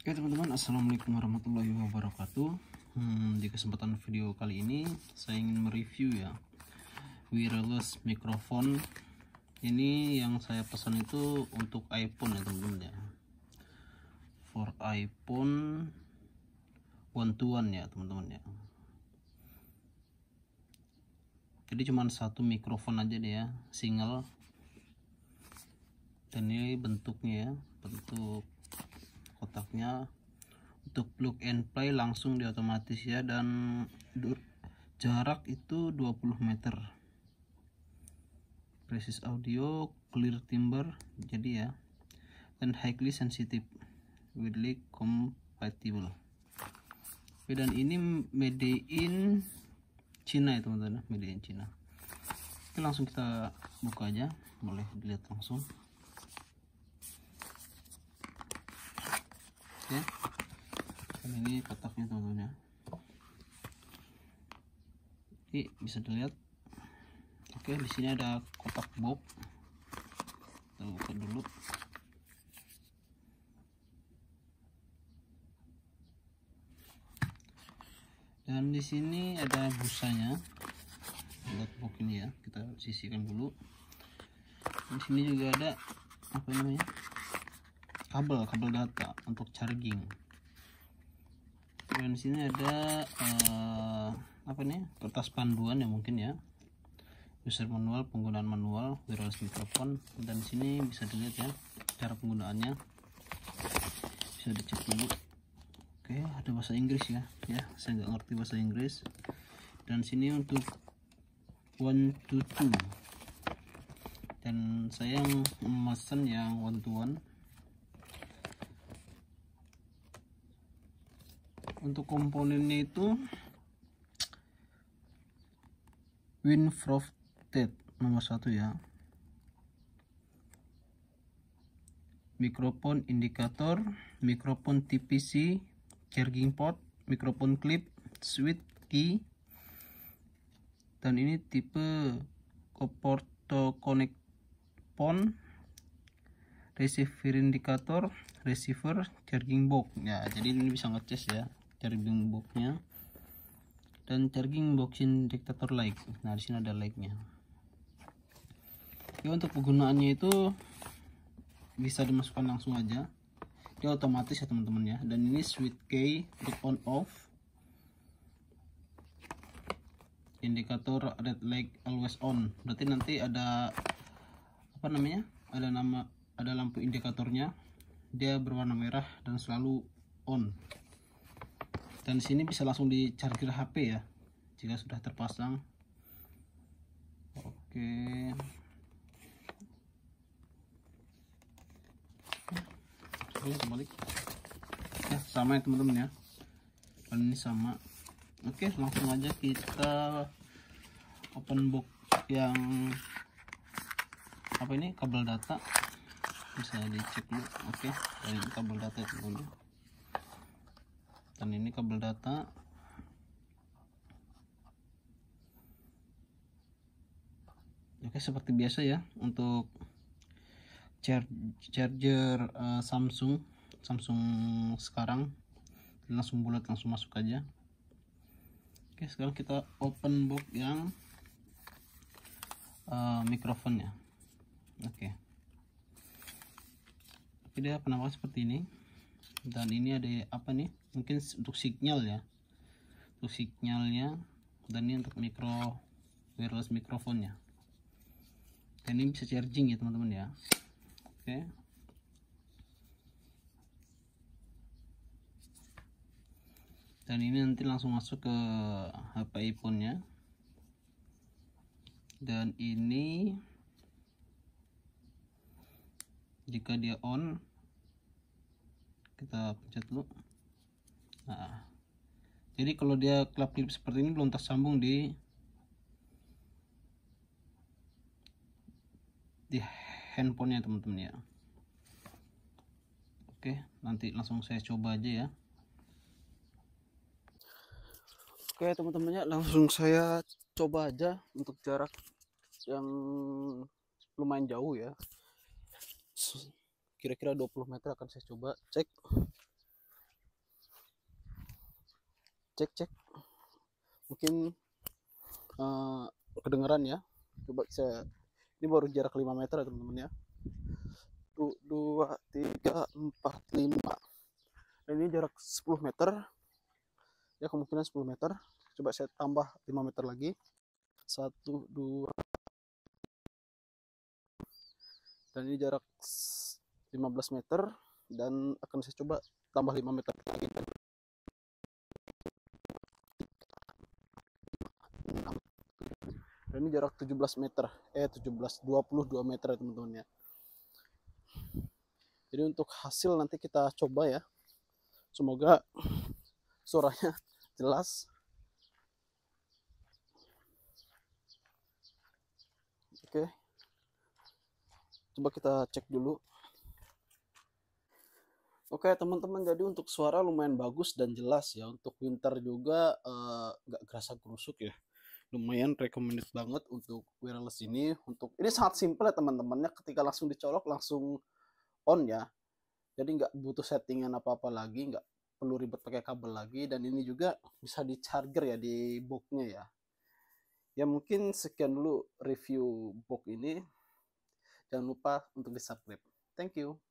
Oke teman-teman Assalamualaikum warahmatullahi wabarakatuh hmm, Di kesempatan video kali ini Saya ingin mereview ya Wireless microphone Ini yang saya pesan itu Untuk iPhone ya teman-teman ya For iPhone One to one ya teman-teman ya Jadi cuma satu mikrofon aja deh ya Single dan ini bentuknya ya bentuk kotaknya untuk plug and play langsung di otomatis ya dan jarak itu 20 meter presis audio clear timber jadi ya dan highly sensitive widely compatible Oke, dan ini made in Cina ya teman-teman made in Cina Oke, langsung kita buka aja boleh dilihat langsung ya dan ini petaknya teman-teman ya ini bisa dilihat oke di sini ada kotak bob kita buka dulu dan di sini ada busanya buat box ini ya kita sisihkan dulu di sini juga ada apa namanya kabel kabel data untuk charging dan sini ada uh, apa nih kertas panduan ya mungkin ya user manual penggunaan manual wireless microphone dan sini bisa dilihat ya cara penggunaannya bisa dicek dulu oke ada bahasa Inggris ya ya saya nggak ngerti bahasa Inggris dan sini untuk one to two dan saya memesan yang one to one untuk komponennya itu Winfrofted nomor satu ya mikrofon indikator mikrofon TPC charging port mikrofon clip switch key dan ini tipe porto connect pon receiver indikator receiver charging box ya jadi ini bisa ngecas ya charging boxnya dan charging boxin diktator like nah di sini ada like nya ya untuk penggunaannya itu bisa dimasukkan langsung aja dia otomatis ya teman-teman ya dan ini switch key untuk on off indikator red light always on berarti nanti ada apa namanya ada nama ada lampu indikatornya dia berwarna merah dan selalu on dan di sini bisa langsung di charger HP ya jika sudah terpasang oke oke kembali ya sama ya teman-teman ya dan ini sama oke langsung aja kita open box yang apa ini kabel data bisa dicek dulu oke dari kabel data itu dulu dan ini kabel data oke ya, seperti biasa ya untuk charger uh, Samsung Samsung sekarang langsung bulat langsung masuk aja oke sekarang kita open box yang uh, mikrofonnya oke okay. dia penampakan seperti ini dan ini ada apa nih mungkin untuk signal ya untuk signalnya dan ini untuk mikro wireless mikrofonnya dan ini bisa charging ya teman-teman ya oke dan ini nanti langsung masuk ke HP iPhone nya dan ini jika dia on kita pencet dulu nah jadi kalau dia klap klip seperti ini belum tersambung di di handphonenya teman-teman ya oke nanti langsung saya coba aja ya oke teman teman ya langsung saya coba aja untuk jarak yang lumayan jauh ya kira-kira 20 meter akan saya coba cek cek cek mungkin uh, kedengeran ya coba saya ini baru jarak 5 meter ya teman-teman ya satu dua tiga empat lima dan ini jarak 10 meter ya kemungkinan 10 meter coba saya tambah 5 meter lagi satu dua dan ini jarak 15 meter dan akan saya coba tambah 5 meter lagi 6. dan ini jarak 17 meter eh 17 22 meter ya teman-teman ya jadi untuk hasil nanti kita coba ya semoga suaranya jelas oke coba kita cek dulu Oke teman-teman jadi untuk suara lumayan bagus dan jelas ya untuk winter juga eh, nggak uh, kerasa kerusuk ya lumayan recommended banget untuk wireless ini untuk ini sangat simple ya teman-temannya ketika langsung dicolok langsung on ya jadi nggak butuh settingan apa-apa lagi nggak perlu ribet pakai kabel lagi dan ini juga bisa di charger ya di boxnya ya ya mungkin sekian dulu review box ini jangan lupa untuk di subscribe thank you